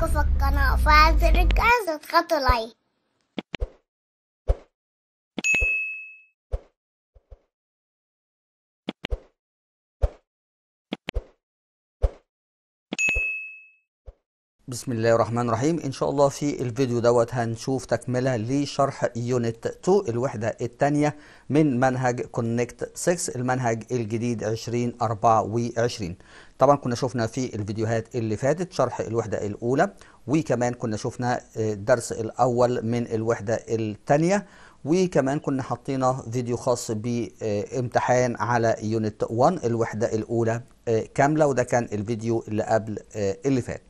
فك فكنا فازر الكاس خطو لايك بسم الله الرحمن الرحيم ان شاء الله في الفيديو دوت هنشوف تكمله لشرح يونت 2 الوحده الثانيه من منهج كونكت 6 المنهج الجديد 2024 طبعا كنا شفنا في الفيديوهات اللي فاتت شرح الوحده الاولى وكمان كنا شفنا الدرس آه، الاول من الوحده الثانيه وكمان كنا حطينا فيديو خاص بامتحان على يونت 1 الوحده الاولى آه، كامله وده كان الفيديو اللي قبل آه، اللي فات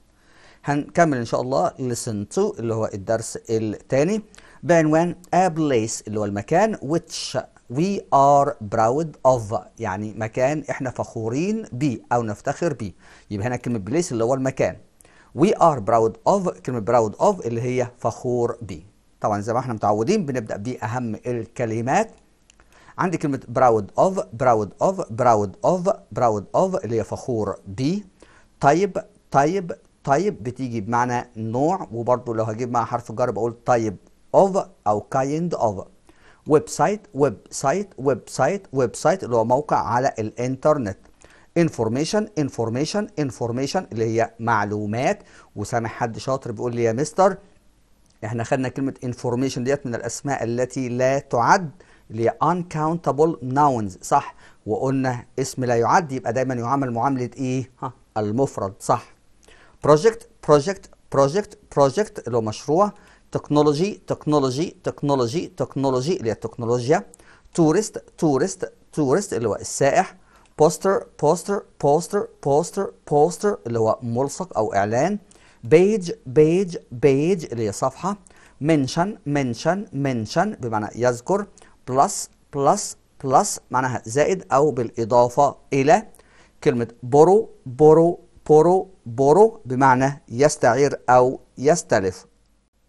هنكمل ان شاء الله lesson 2 اللي هو الدرس الثاني بعنوان a place اللي هو المكان which we are proud of يعني مكان احنا فخورين بيه او نفتخر بيه يبقى هنا كلمه بليس اللي هو المكان we are proud of كلمه proud of اللي هي فخور بيه طبعا زي ما احنا متعودين بنبدا باهم الكلمات عندي كلمه proud of proud of proud of proud of اللي هي فخور بيه طيب طيب طيب بتيجي بمعنى نوع وبرضه لو هجيب مع حرف جر بقول طيب اوف او كايند اوف ويب سايت ويب سايت ويب سايت ويب سايت اللي هو موقع على الانترنت انفورميشن انفورميشن انفورميشن اللي هي معلومات وسامع حد شاطر بيقول لي يا مستر احنا خدنا كلمه انفورميشن ديت من الاسماء التي لا تعد اللي هي uncountable nouns صح وقلنا اسم لا يعد يبقى دايما يعامل معامله ايه ها المفرد صح بروجكت بروجكت بروجكت بروجكت اللي هو مشروع تكنولوجي تكنولوجي تكنولوجي تكنولوجي اللي هي التكنولوجيا تورست تورست تورست اللي هو السائح بوستر بوستر بوستر بوستر بوستر اللي هو ملصق او اعلان بيج بيج بيج اللي هي صفحه منشن منشن منشن بمعنى يذكر بلس بلس بلس معناها زائد او بالاضافه الى كلمه برو برو بورو بورو بمعنى يستعير أو يستلف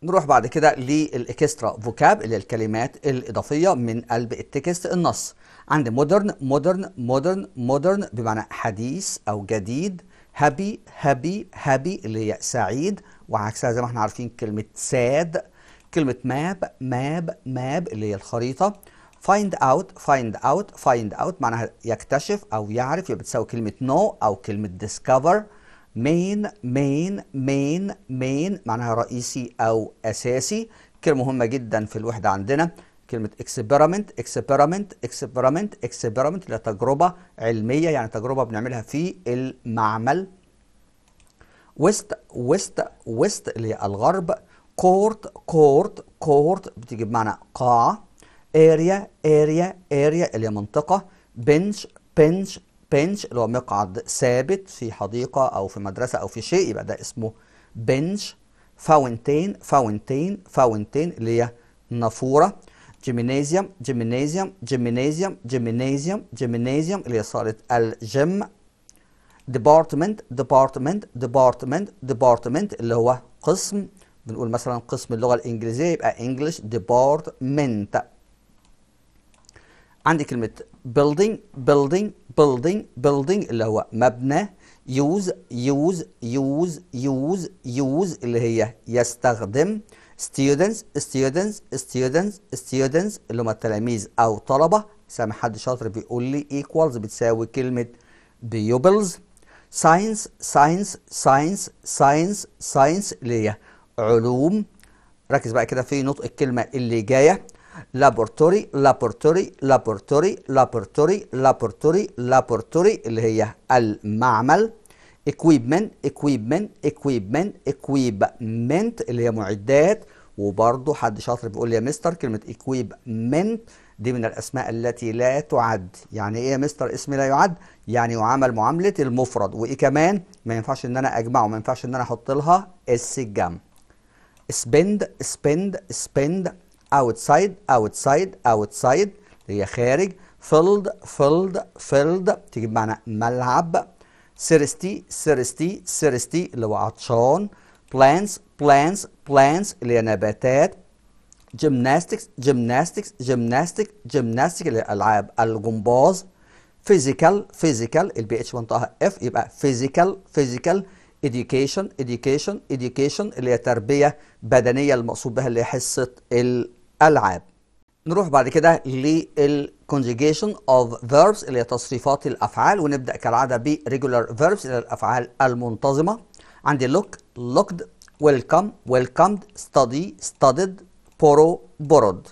نروح بعد كده للإكسترا فوكاب اللي الكلمات الإضافية من قلب التكست النص عند مودرن مودرن مودرن مودرن بمعنى حديث أو جديد هابي هابي هابي اللي هي سعيد وعكسها زي ما احنا عارفين كلمة ساد كلمة ماب ماب ماب اللي هي الخريطة find out find out find out معناها يكتشف او يعرف يبقى بتساوي كلمه نو no او كلمه discover main main main main معناها رئيسي او اساسي كلمه مهمه جدا في الوحده عندنا كلمة اكسبيرمنت اكسبيرمنت اكسبيرمنت اكسبيرمنت اللي تجربة علمية يعني تجربة بنعملها في المعمل ويست ويست ويست اللي هي الغرب كورت كورت كورت بتيجي بمعنى قاعة اريا اريا اريا اللي هي منطقه بنش بنش بنش اللي هو مقعد ثابت في حديقه او في مدرسه او في شيء يبقى ده اسمه بنش فاونتين فاونتين فاونتين اللي هي نافوره جيمنازيوم جيمنازيوم جيمنازيوم جيمنازيوم جيمينيزيوم اللي هي صاله الجيم ديبارتمنت ديبارتمنت ديبارتمنت ديبارتمنت اللي هو قسم بنقول مثلا قسم اللغه الانجليزيه يبقى انجلش ديبارتمنت عندي كلمة building building building building اللي هو مبنى يوز يوز يوز يوز يوز اللي هي يستخدم students students students students اللي هم التلاميذ او طلبه سامع حد شاطر بيقول لي equals بتساوي كلمه بيوبلز ساينس ساينس ساينس ساينس ساينس اللي هي علوم ركز بقى كده في نطق الكلمه اللي جايه لابورتوري لابورتوري لابورتوري لابورتوري لابورتوري لابورتوري اللي هي المعمل equipment equipment equipment equipment اللي هي معدات وبرضه حد شاطر بيقول لي يا مستر كلمة equipment دي من الأسماء التي لا تعد يعني إيه يا مستر اسم لا يعد يعني يعامل معاملة المفرد وإيه كمان ما ينفعش إن أنا أجمعه ما ينفعش إن أنا أحط لها اس جام spend spend spend outside outside outside اللي هي خارج filled filled filled تيجي بمعنى ملعب thirsty thirsty thirsty اللي هو عطشان plants plants plants اللي هي نباتات gymnastics gymnastics gymnastics gymnastics اللي هي العاب الجمباز physical physical البي اتش منطقها اف يبقى physical physical education education education اللي هي تربيه بدنيه المقصود بها اللي هي حصه ألعاب نروح بعد كده للconjugation of verbs اللي هي تصريفات الأفعال ونبدأ كالعادة بregular verbs اللي هي الأفعال المنتظمة عندي look, looked, welcome, welcomed, study, studied, borrow, borrowed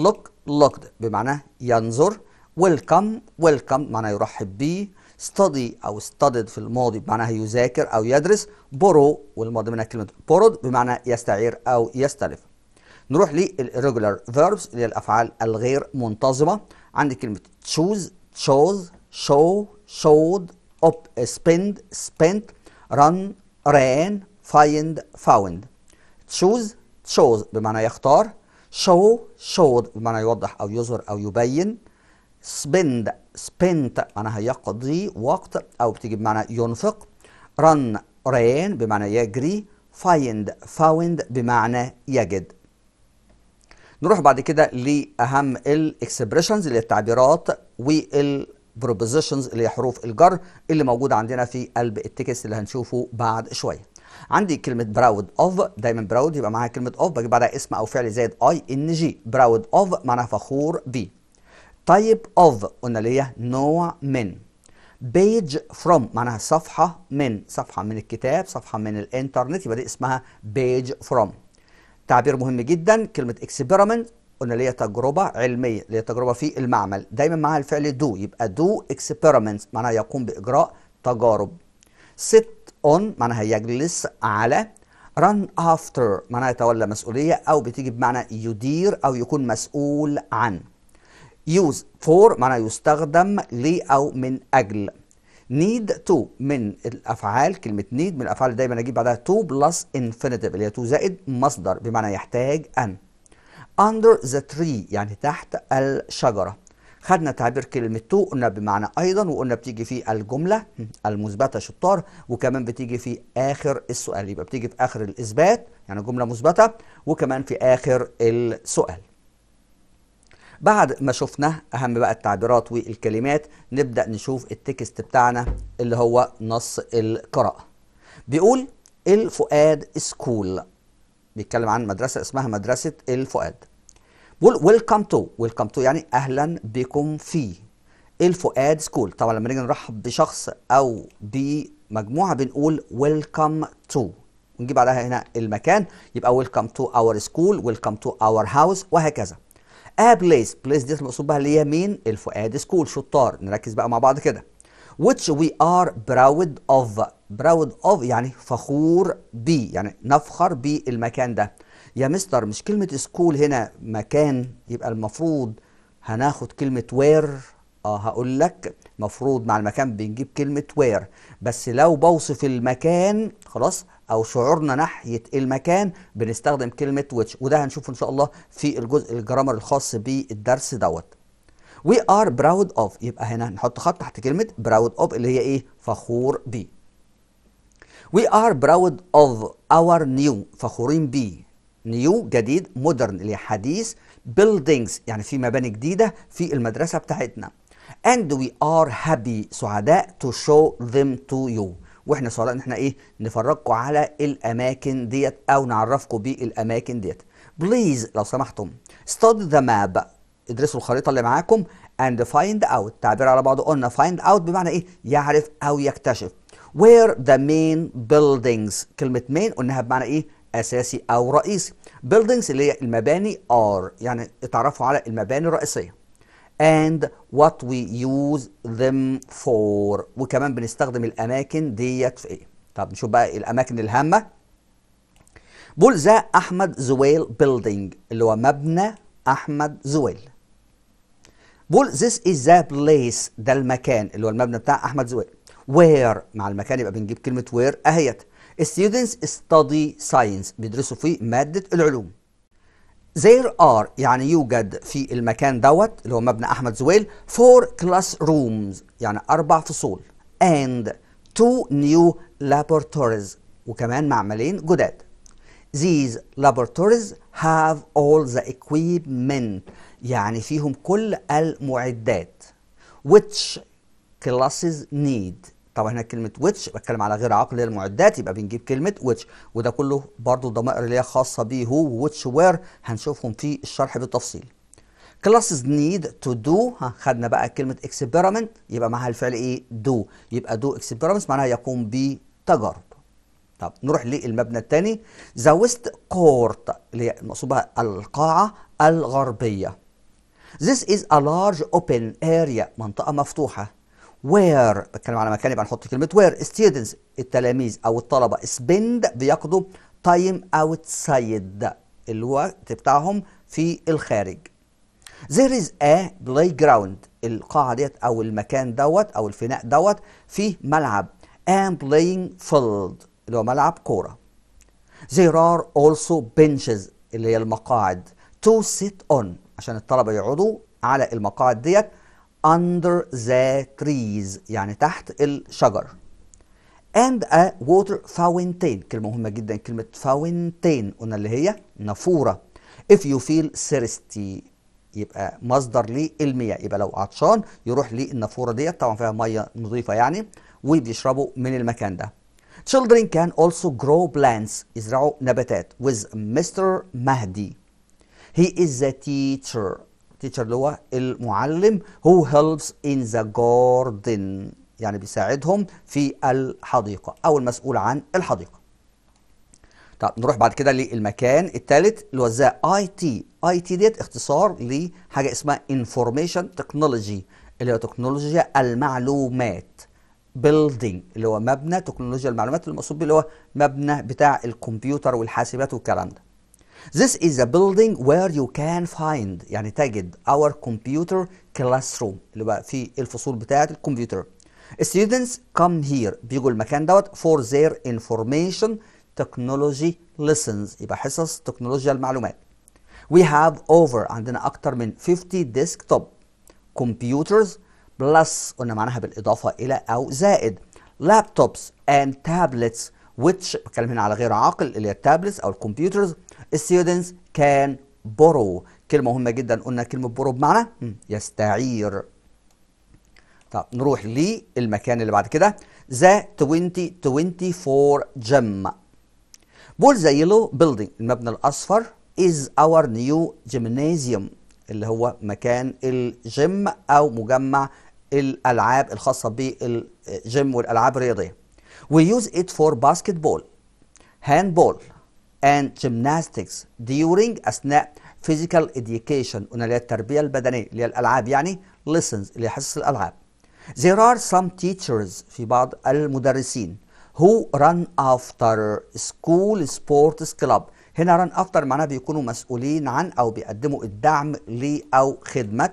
look, looked بمعنى ينظر welcome, welcome معناه يرحب به study أو studied في الماضي بمعنى يذاكر أو يدرس borrow والماضي منها كلمة borrowed بمعنى يستعير أو يستلف نروح للريجولار فيربس اللي هي الافعال الغير منتظمه عندي كلمه تشوز تشوز شو شود اوب سبند سبنت ران ران فايند فاوند تشوز تشوز بمعنى يختار شو شود بمعنى يوضح او يظهر او يبين سبند سبنت معناها يقضي وقت او بتيجي بمعنى ينفق ران ران بمعنى يجري فايند فاوند بمعنى يجد نروح بعد كده لأهم الإكسبريشنز اللي هي التعبيرات والبروبوزيشنز اللي هي حروف الجر اللي موجودة عندنا في قلب التكست اللي هنشوفه بعد شوية عندي كلمة براود اوف دايما براود يبقى معاها كلمة اوف بجيب بعدها اسم أو فعل زائد اي ان جي براود اوف معناها فخور بيه تايب اوف قلنا اللي هي نوع من بيج فروم معناها صفحة من صفحة من الكتاب صفحة من الانترنت يبقى دي اسمها بيج فروم تعبير مهم جدا كلمه اكسبيرمنت قلنا اللي هي تجربه علميه اللي هي تجربه في المعمل دايما معاها الفعل دو يبقى دو اكسبيرمنت معناها يقوم باجراء تجارب sit on معناها يجلس على run after معناها يتولى مسؤولية أو بتيجي بمعنى يدير أو يكون مسؤول عن use for معناها يستخدم لي أو من أجل need to من الافعال كلمه need من الافعال اللي دايما اجيب بعدها تو بلس انفينيتيف اللي هي تو زائد مصدر بمعنى يحتاج ان اندر ذا تري يعني تحت الشجره خدنا تعبير كلمة تو قلنا بمعنى أيضا وقلنا بتيجي في الجملة المثبتة شطار وكمان بتيجي في آخر السؤال يبقى بتيجي في آخر الإثبات يعني جملة مثبتة وكمان في آخر السؤال بعد ما شفنا اهم بقى التعبيرات والكلمات نبدا نشوف التكست بتاعنا اللي هو نص القراءه بيقول الفؤاد سكول بيتكلم عن مدرسه اسمها مدرسه الفؤاد بيقول ويلكم تو ويلكم تو يعني اهلا بكم في الفؤاد سكول طبعا لما نيجي نرحب بشخص او بمجموعه بنقول ويلكم تو ونجيب بعدها هنا المكان يبقى ويلكم تو اور سكول ويلكم تو اور هاوس وهكذا A place place دي المقصود بها اللي هي مين الفؤاد سكول شطار نركز بقى مع بعض كده which we are proud of proud of يعني فخور بي يعني نفخر بالمكان ده يا مستر مش كلمة سكول هنا مكان يبقى المفروض هناخد كلمة وير اه هقول لك مفروض مع المكان بنجيب كلمة وير بس لو بوصف المكان خلاص او شعورنا ناحيه المكان بنستخدم كلمه which وده هنشوفه ان شاء الله في الجزء الجرامر الخاص بالدرس دوت we are proud of يبقى هنا نحط خط تحت كلمه proud of اللي هي ايه فخور بيه we are proud of our new فخورين بيه نيو جديد مودرن اللي حديث buildings يعني في مباني جديده في المدرسه بتاعتنا and we are happy سعداء to show them to you واحنا سعداء ان احنا ايه نفرجكم على الاماكن ديت او نعرفكم بالاماكن ديت بليز لو سمحتم study the map ادرسوا الخريطه اللي معاكم and find out تعبير على بعضه قلنا find out بمعنى ايه يعرف او يكتشف where the main buildings كلمه main قلناها بمعنى ايه اساسي او رئيسي buildings اللي هي المباني are يعني اتعرفوا على المباني الرئيسيه and what we use them for وكمان بنستخدم الاماكن ديت في ايه طب نشوف بقى الاماكن الهامه بول ذا احمد زويل بيلدينج اللي هو مبنى احمد زويل بول ذس از ذا بليس ده المكان اللي هو المبنى بتاع احمد زويل وير مع المكان يبقى بنجيب كلمه وير اهيت students study science بيدرسوا فيه ماده العلوم there are يعني يوجد في المكان دوت اللي هو مبنى أحمد زويل four classrooms يعني أربع فصول and two new laboratories وكمان معملين جداد these laboratories have all the equipment يعني فيهم كل المعدات which classes need طبعا هنا كلمه ويتش بتكلم على غير عقل المعدات يبقى بنجيب كلمه ويتش وده كله برضو ضمائر اللي هي خاصه به هو وويتش وير هنشوفهم في الشرح بالتفصيل كلاسز نيد تو دو خدنا بقى كلمه اكسبيرمنت يبقى معاها الفعل ايه دو يبقى دو اكسبيرمنت معناها يقوم بتجارب طب نروح للمبنى الثاني ذا ويست كورت اللي هي المقصود بها القاعه الغربيه This is a large open area منطقة مفتوحة وير بتكلم على مكان يبقى نحط كلمه وير ستودنتس التلاميذ او الطلبه سبند بيقضوا تايم اوتسايد الوقت بتاعهم في الخارج there is a playground القاعة ديت أو المكان دوت أو الفناء دوت فيه ملعب and playing field اللي هو ملعب كورة there are also benches اللي هي المقاعد to sit on عشان الطلبة يقعدوا على المقاعد ديت under the trees يعني تحت الشجر and a water fountain كلمة مهمة جدا كلمة fountain قلنا اللي هي نافورة if you feel thirsty يبقى مصدر للمياه يبقى لو عطشان يروح للنافورة ديت طبعا فيها مية نظيفة يعني وبيشربوا من المكان ده children can also grow plants يزرعوا نباتات with Mr. Mahdi he is the teacher تيتشر اللي هو المعلم هو هيلبس ان ذا جاردن يعني بيساعدهم في الحديقة أو المسؤول عن الحديقة طب نروح بعد كده للمكان الثالث اللي هو ذا اي تي اي تي ديت اختصار لحاجه اسمها انفورميشن تكنولوجي اللي هو تكنولوجيا المعلومات بيلدينج اللي هو مبنى تكنولوجيا المعلومات المقصود اللي هو مبنى بتاع الكمبيوتر والحاسبات والكلام ده This is a building where you can find يعني تجد our computer classroom اللي بقى فيه الفصول بتاعة الكمبيوتر. Students come here بيجوا المكان دوت for their information technology lessons يبقى حصص تكنولوجيا المعلومات. We have over عندنا أكتر من 50 desktop computers plus قلنا معناها بالإضافة إلى أو زائد laptops and tablets which بتكلم هنا على غير عاقل اللي هي التابلتس أو الكمبيوترز students can borrow كلمة مهمة جدا قلنا كلمة borrow بمعنى يستعير طب نروح للمكان اللي بعد كده ذا 2024 جيم بول ذا يلو بيلدينج المبنى الاصفر از اور نيو جيمنازيوم اللي هو مكان الجيم او مجمع الالعاب الخاصه بالجيم والالعاب الرياضيه وي يوز ات فور باسكت بول هاند بول and gymnastics during أثناء physical education اللي هي التربية البدنية اللي هي الألعاب يعني lessons اللي هي حصص الألعاب There are some teachers في بعض المدرسين who run after school sports club هنا run after معناها بيكونوا مسؤولين عن أو بيقدموا الدعم ل أو خدمة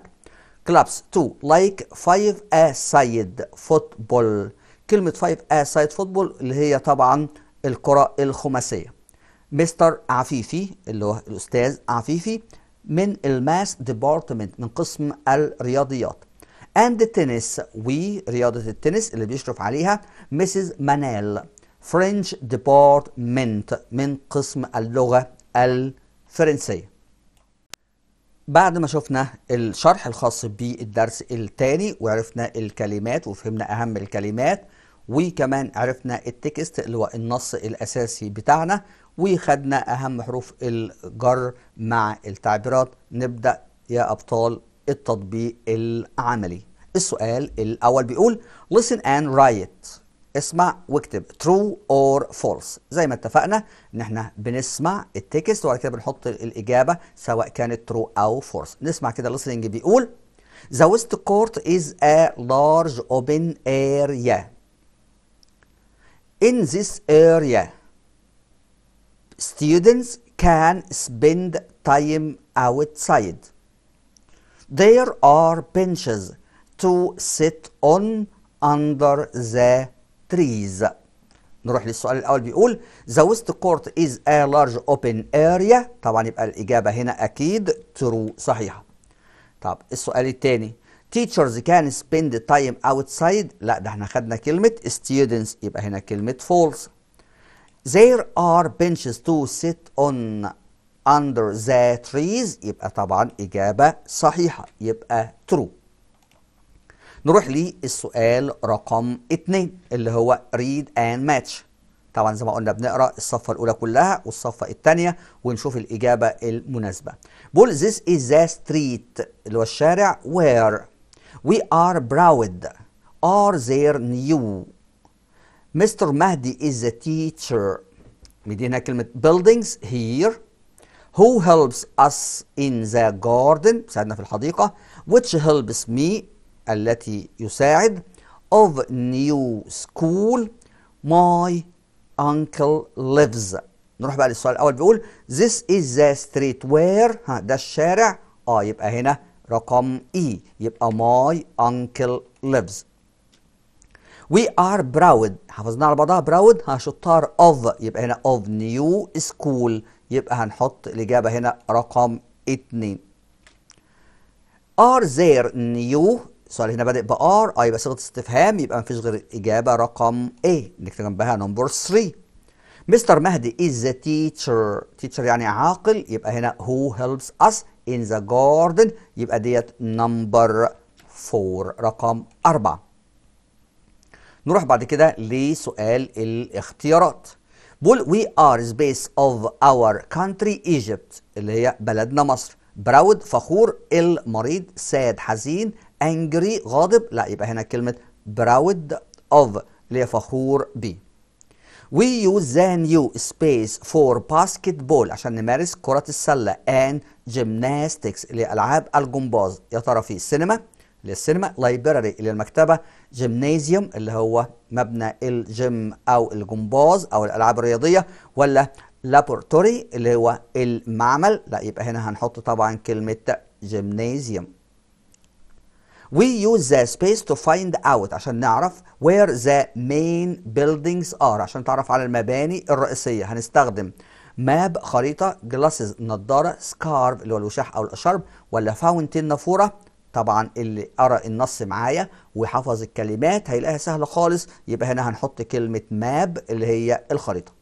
clubs to like five a side football كلمة five a side football اللي هي طبعا الكرة الخماسية مستر عفيفي اللي هو الأستاذ عفيفي من الماس ديبارتمنت من قسم الرياضيات اند تنس رياضة التنس اللي بيشرف عليها مسز مانيل فرنش ديبارتمنت من قسم اللغة الفرنسية بعد ما شفنا الشرح الخاص بالدرس الثاني وعرفنا الكلمات وفهمنا أهم الكلمات وكمان عرفنا التكست اللي هو النص الأساسي بتاعنا وخدنا أهم حروف الجر مع التعبيرات نبدأ يا أبطال التطبيق العملي السؤال الأول بيقول listen and write اسمع واكتب true or false زي ما اتفقنا ان احنا بنسمع التكست وبعد كده بنحط الاجابه سواء كانت true او false نسمع كده listening بيقول The West Court is a large open area In this area, students can spend time outside. There are benches to sit on under the trees. نروح للسؤال الأول بيقول The West Court is a large open area طبعا يبقى الإجابة هنا أكيد true صحيحة. طب السؤال الثاني teachers can spend time outside لا ده احنا خدنا كلمة students يبقى هنا كلمة false there are benches to sit on under the trees يبقى طبعا إجابة صحيحة يبقى true نروح للسؤال رقم اتنين اللي هو read and match طبعا زي ما قلنا بنقرا الصفه الاولى كلها والصفه الثانيه ونشوف الاجابه المناسبه بول ذس از ذا ستريت اللي هو الشارع وير We are proud are there new Mr. Mahdi is a teacher مدينا كلمة buildings here who helps us in the garden ساعدنا في الحديقة which helps me التي يساعد of new school my uncle lives نروح بقى للسؤال الأول بيقول this is the street where ها ده الشارع اه يبقى هنا رقم E يبقى my uncle lives we are proud حفظنا على بعضها proud شطار of يبقى هنا of new school يبقى هنحط الإجابة هنا رقم اتنين are there new سؤال هنا بادئ ب are أي آه، بصيغة استفهام يبقى ما فيش غير إجابة رقم A نكتب جنبها نمبر 3 مستر مهدي is the teacher teacher يعني عاقل يبقى هنا who helps us in the garden يبقى ديت نمبر 4 رقم 4 نروح بعد كده لسؤال الاختيارات بول وي ار سبيس اوف اور كونتري ايجيبت اللي هي بلدنا مصر براود فخور المريض ساد حزين انجري غاضب لا يبقى هنا كلمه براود اوف اللي هي فخور بيه We use the new space for basketball عشان نمارس كرة السلة and gymnastics لألعاب الجمباز يا ترى في السينما للسينما library اللي المكتبة جيمنازيوم اللي هو مبنى الجيم أو الجمباز أو الألعاب الرياضية ولا لابورتوري اللي هو المعمل لا يبقى هنا هنحط طبعا كلمة جيمنازيوم We use the space to find out عشان نعرف where the main buildings are عشان تعرف على المباني الرئيسية هنستخدم ماب خريطة جلاسز نظارة scarf اللي هو الوشاح أو الأشرب ولا فاونتين نافورة طبعا اللي قرأ النص معايا وحفظ الكلمات هيلاقيها سهلة خالص يبقى هنا هنحط كلمة ماب اللي هي الخريطة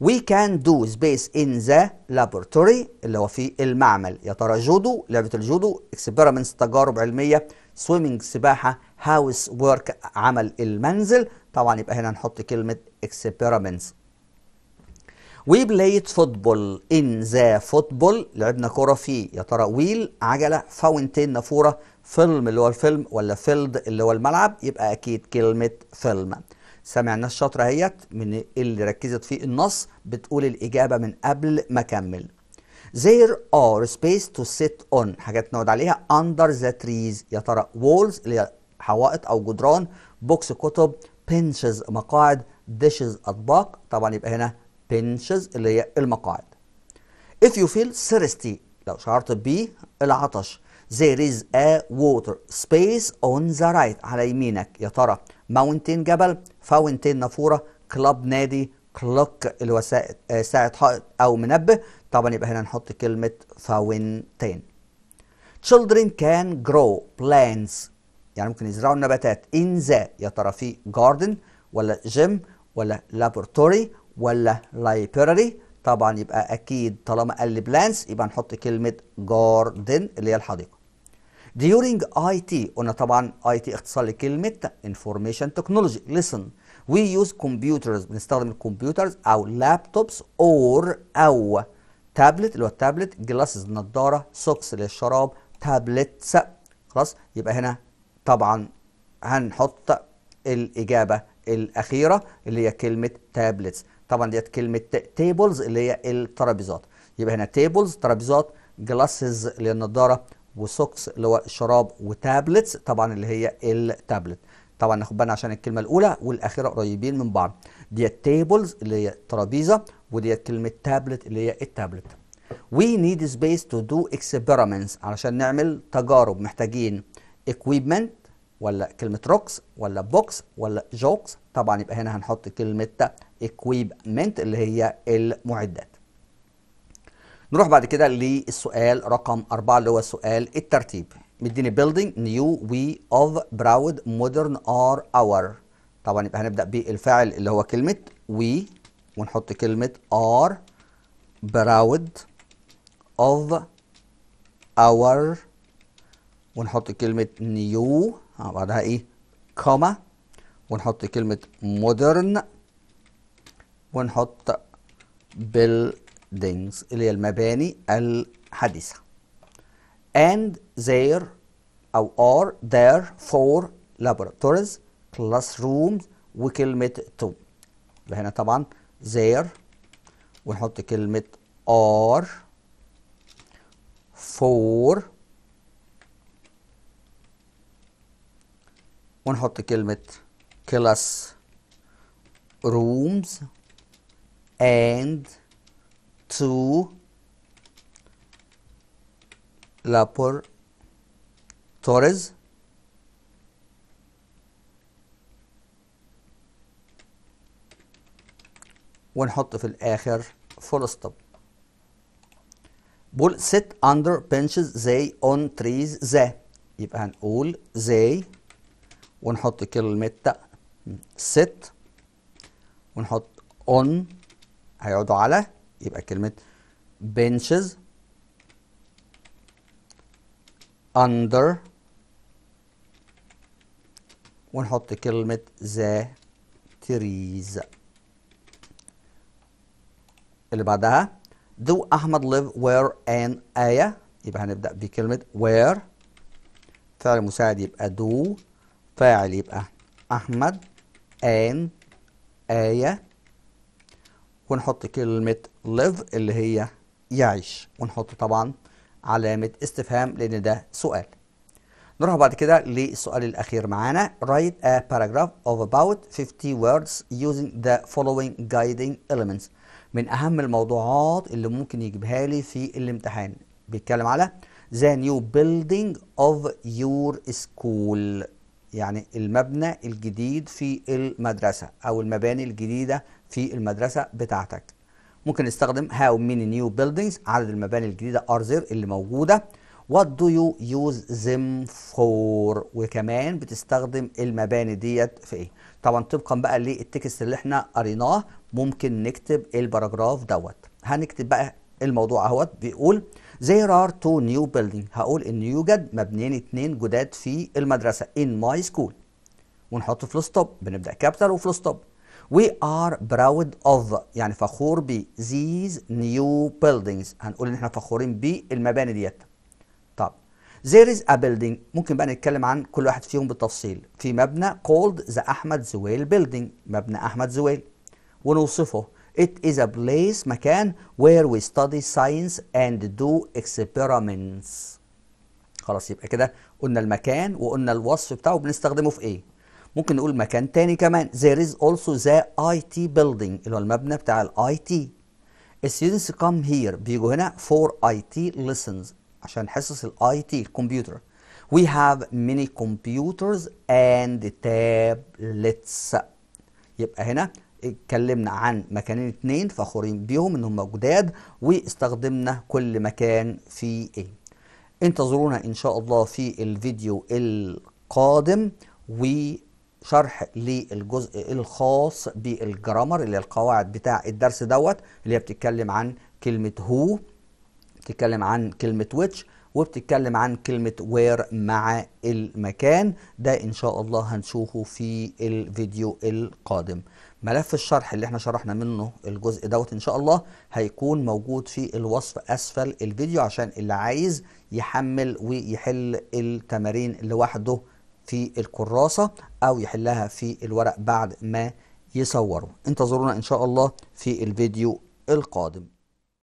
وي كان دو سبيس ان ذا لابورتوري اللي هو في المعمل يا ترى جودو لعبة الجودو اكسبيرمنتس تجارب علمية سويمنج سباحة هاوس ورك عمل المنزل طبعا يبقى هنا نحط كلمة اكسبيرمنتس وي بلايت فوتبول ان ذا فوتبول لعبنا كرة في يا ترى ويل عجلة فاونتين نافورة فيلم اللي هو الفيلم ولا فيلد اللي هو الملعب يبقى أكيد كلمة فيلم سمعنا الشطر اهيت من اللي ركزت فيه النص بتقول الإجابة من قبل ما أكمل There are space to sit on حاجات نقعد عليها under the trees يا ترى walls اللي هي حوائط أو جدران بوكس كتب benches مقاعد dishes أطباق طبعا يبقى هنا benches اللي هي المقاعد If you feel thirsty لو شعرت بيه العطش There is a water space on the right على يمينك يا ترى ماونتين جبل فاونتين نافوره كلاب نادي كلوك الوسائل آه، ساعة حائط أو منبه طبعا يبقى هنا نحط كلمة فاونتين children can grow plants يعني ممكن يزرعوا النباتات in the يا ترى في garden ولا gym ولا laboratory ولا library طبعا يبقى أكيد طالما قال لي plants يبقى نحط كلمة garden اللي هي الحديقة during IT قلنا طبعا IT اختصار لكلمة information technology listen we use computers بنستخدم الكمبيوترز أو لابتوبس or أو تابلت اللي هو التابلت جلاسز نضاره سوكس للشراب تابلتس خلاص يبقى هنا طبعا هنحط الإجابة الأخيرة اللي هي كلمة تابلتس طبعا ديت كلمة تيبلز اللي هي الترابيزات يبقى هنا تيبلز ترابيزات جلاسز للنضارة وسوكس اللي هو شراب وتابلتس طبعا اللي هي التابلت طبعا ناخد بالنا عشان الكلمه الاولى والاخيره قريبين من بعض ديت تيبلز اللي هي ترابيزه وديت كلمه تابلت اللي هي التابلت وي نيد سبيس تو دو اكسبيرمنتس علشان نعمل تجارب محتاجين اكويبمنت ولا كلمة روكس ولا بوكس ولا جوكس طبعا يبقى هنا هنحط كلمة اكويبمنت اللي هي المعدات نروح بعد كده للسؤال رقم أربعة اللي هو سؤال الترتيب مديني building new we of proud modern are our طبعا يبقى هنبدأ بالفاعل اللي هو كلمة we ونحط كلمة are proud of our ونحط كلمة new آه، بعدها ايه كوما ونحط كلمة modern ونحط بال buildings اللي هي المباني الحديثة and there أو are there four laboratories classrooms وكلمة to يبقى هنا طبعا there ونحط كلمة are for ونحط كلمة class rooms and to laboratories ونحط في الآخر فول ستوب بول sit under benches they on trees the يبقى هنقول they ونحط كلمة sit ونحط on هيقعدوا على يبقى كلمة benches under ونحط كلمة the trees اللي بعدها do أحمد live where an آية يبقى هنبدأ بكلمة where فعل مساعد يبقى do فاعل يبقى أحمد an آية ونحط كلمة live اللي هي يعيش ونحط طبعا علامة استفهام لأن ده سؤال نروح بعد كده للسؤال الأخير معانا write a paragraph of about 50 words using the following guiding elements من أهم الموضوعات اللي ممكن يجيبها لي في الامتحان بيتكلم على the new building of your school يعني المبنى الجديد في المدرسة أو المباني الجديدة في المدرسه بتاعتك ممكن نستخدم هاو ميني نيو بيلدينجز عدد المباني الجديده ار زير اللي موجوده وات دو يو يوز them فور وكمان بتستخدم المباني ديت في ايه طبعا طبقا بقى للتكست اللي احنا قريناه ممكن نكتب الباراجراف دوت هنكتب بقى الموضوع اهوت بيقول there are two new building هقول ان يوجد مبنيين اتنين جداد في المدرسه in my school ونحط فلوس ستوب بنبدا كابيتال وفلوس ستوب We are proud of يعني فخور ب these new buildings هنقول ان احنا فخورين بالمباني ديت طب there is a building ممكن بقى نتكلم عن كل واحد فيهم بالتفصيل في مبنى called the احمد زويل building مبنى احمد زويل ونوصفه it is a place مكان where we study science and do experiments خلاص يبقى كده قلنا المكان وقلنا الوصف بتاعه بنستخدمه في ايه ممكن نقول مكان تاني كمان there is also the IT building اللي هو المبنى بتاع الاي تي students come here بيجوا هنا for IT lessons عشان حصص الاي تي الكمبيوتر we have many computers and tablets يبقى هنا اتكلمنا عن مكانين اتنين فخورين بيهم ان هم جداد واستخدمنا كل مكان فيه ايه انتظرونا ان شاء الله في الفيديو القادم و شرح للجزء الخاص بالجرامر اللي القواعد بتاع الدرس دوت اللي هي بتتكلم عن كلمة هو بتتكلم عن كلمة ويتش وبتتكلم عن كلمة وير مع المكان ده إن شاء الله هنشوفه في الفيديو القادم ملف الشرح اللي احنا شرحنا منه الجزء دوت إن شاء الله هيكون موجود في الوصف أسفل الفيديو عشان اللي عايز يحمل ويحل التمارين لوحده في الكراسة أو يحلها في الورق بعد ما يصوره انتظرونا إن شاء الله في الفيديو القادم